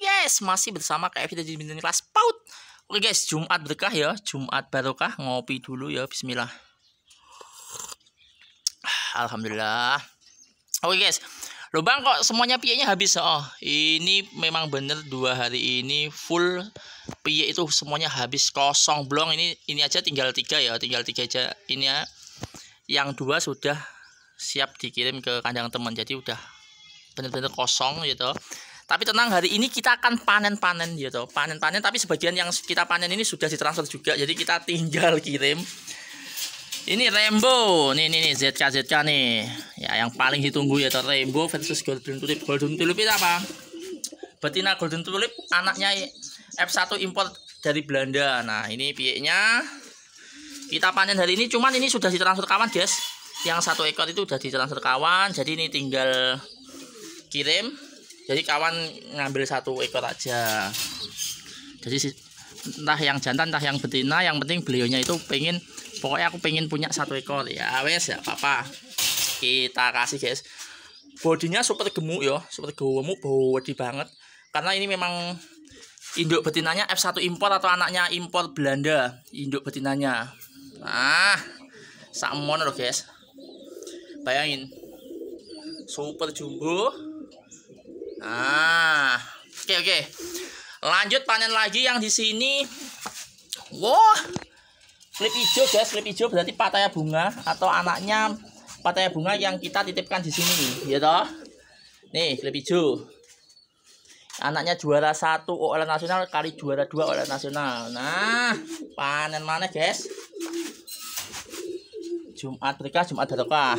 Yes, masih bersama KF dari Bintang Kelas Paut. Oke guys, Jumat berkah ya, Jumat barokah. Ngopi dulu ya, bismillah. Alhamdulillah. Oke guys, lubang kok semuanya piyeknya habis oh. Ini memang bener dua hari ini full piyek itu semuanya habis kosong blong. Ini ini aja tinggal tiga ya, tinggal tiga aja. Ini ya, yang dua sudah siap dikirim ke kandang teman. Jadi udah bener-bener kosong gitu. Tapi tenang hari ini kita akan panen-panen gitu. Panen-panen tapi sebagian yang kita panen ini sudah ditransfer juga. Jadi kita tinggal kirim. Ini Rainbow. Nih nih nih ZK ZK nih. Ya yang paling ditunggu ya Rainbow versus Golden Tulip. Golden Tulip itu apa? Betina Golden Tulip anaknya F1 import dari Belanda. Nah, ini pieknya kita panen hari ini cuman ini sudah ditransfer kawan, guys. Yang satu ekor itu sudah ditransfer kawan, jadi ini tinggal kirim jadi kawan ngambil satu ekor aja jadi entah yang jantan entah yang betina nah, yang penting beliaunya itu pengen pokoknya aku pengen punya satu ekor ya wes ya papa, kita kasih guys bodinya super gemuk ya super gemuk body banget karena ini memang induk betinanya F1 impor atau anaknya impor Belanda induk betinanya nah samon loh guys bayangin super jumbo Nah, oke okay, oke. Okay. Lanjut panen lagi yang di sini. Wah. slip hijau guys, Slip hijau berarti pataya bunga atau anaknya pataya bunga yang kita titipkan di sini, ya toh. Nih, slip hijau. Anaknya juara satu oleh nasional kali juara dua oleh nasional. Nah, panen mana guys? Jumat berkah, Jumat berkah.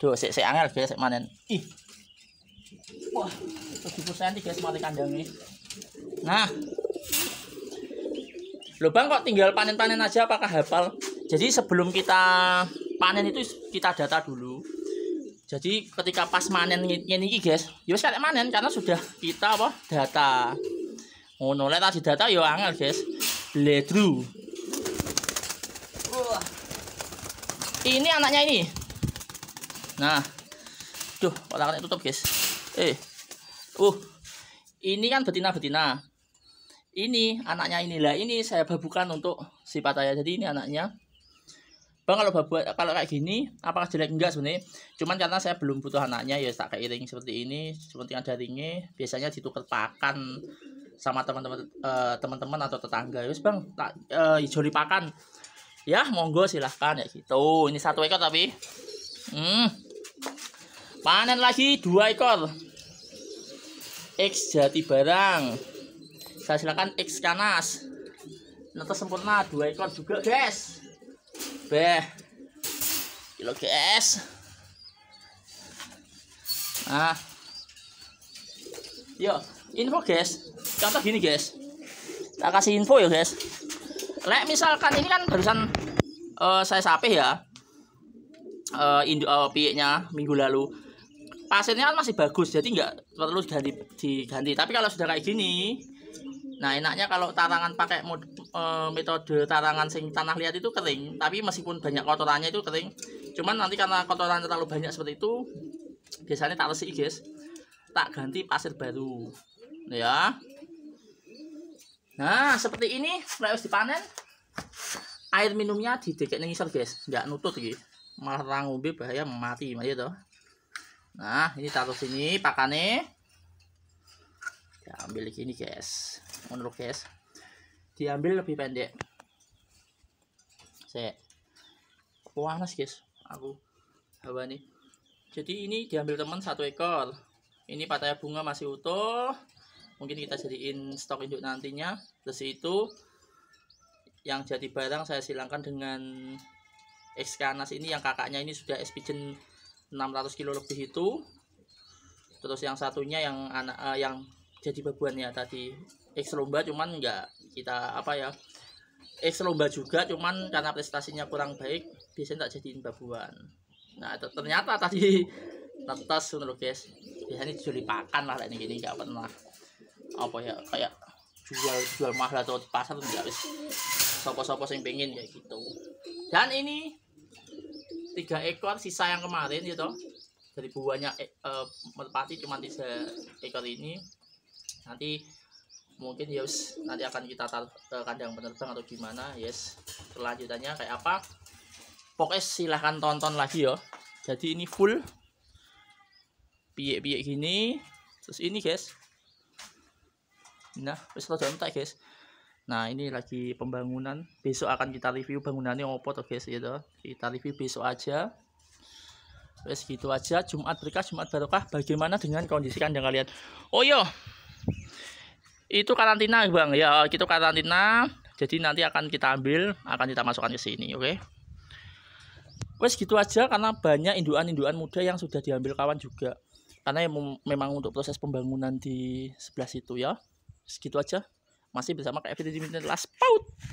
Duh, sik sik angel guys, sik manen. Ih, Wah, 70 cm guys mati kandangnya. Nah. Lubang kok tinggal panen-panen aja apakah hafal? Jadi sebelum kita panen itu kita data dulu. Jadi ketika pas manen ini guys, ya wis manen karena sudah kita apa? data. Ngono tadi data yo ya angel guys. letru. Ini anaknya ini. Nah. tuh kotaknya tutup guys eh uh ini kan betina betina ini anaknya inilah ini saya babukan untuk si pataya jadi ini anaknya bang kalau babu kalau kayak gini apakah jelek enggak sebenarnya cuman karena saya belum butuh anaknya ya tak kayak ring seperti ini seperti ada ringnya biasanya ditukar pakan sama teman-teman teman eh, teman-teman atau tetangga wis bang tak uh, eh, hijau pakan ya monggo silahkan ya gitu ini satu ekor tapi hmm panen lagi dua ekor X jati barang saya silakan X kanas nata sempurna dua ekor juga guys B. kilo guys nah yo info guys contoh gini guys Tak kasih info ya guys lek misalkan ini kan barusan uh, saya sapih ya uh, induk uh, minggu lalu pasirnya kan masih bagus jadi nggak perlu ganti diganti tapi kalau sudah kayak gini nah enaknya kalau tarangan pakai mod, e, metode tarangan sing tanah liat itu kering tapi meskipun banyak kotorannya itu kering cuman nanti karena kotoran terlalu banyak seperti itu biasanya tak resik guys tak ganti pasir baru ya nah seperti ini harus dipanen air minumnya di dekat ngisor guys nggak nutut gitu malah rangubi bahaya mati mati iya toh nah ini taruh sini pakannya ambil ini guys menurut guys diambil lebih pendek saya panas guys aku hawa nih jadi ini diambil teman satu ekor ini pataya bunga masih utuh mungkin kita jadiin stok induk nantinya terus itu yang jadi barang saya silangkan dengan ekskanas ini yang kakaknya ini sudah pigeon 600 kilo lebih itu terus yang satunya yang anak uh, yang jadi ya tadi X lomba cuman enggak kita apa ya X lomba juga cuman karena prestasinya kurang baik biasanya tak jadiin babuan nah ternyata tadi netes lo guys biasanya jual pakan lah ini gini nggak pernah apa ya kayak jual jual mahal atau di pasar nggak sopo-sopo yang pengen kayak gitu dan ini tiga ekor sisa yang kemarin gitu dari buahnya e, eh, merpati cuma tiga ekor ini nanti mungkin ya yes, nanti akan kita taruh eh, ke kandang penerbang atau gimana yes ya, kelanjutannya kayak apa pokoknya silahkan tonton lagi ya jadi ini full piye-piye gini terus ini guys nah wis jangan guys Nah, ini lagi pembangunan. Besok akan kita review bangunannya opo to guys gitu. Kita review besok aja. Wes gitu aja Jumat berkah Jumat barokah. Bagaimana dengan kondisi kandang kalian? Oh iya. Itu karantina, Bang. Ya, itu karantina. Jadi nanti akan kita ambil, akan kita masukkan ke sini, oke? Okay? Wes gitu aja karena banyak induan-induan muda yang sudah diambil kawan juga. Karena memang untuk proses pembangunan di sebelah situ ya. Segitu aja masih bersama kayak video di last pout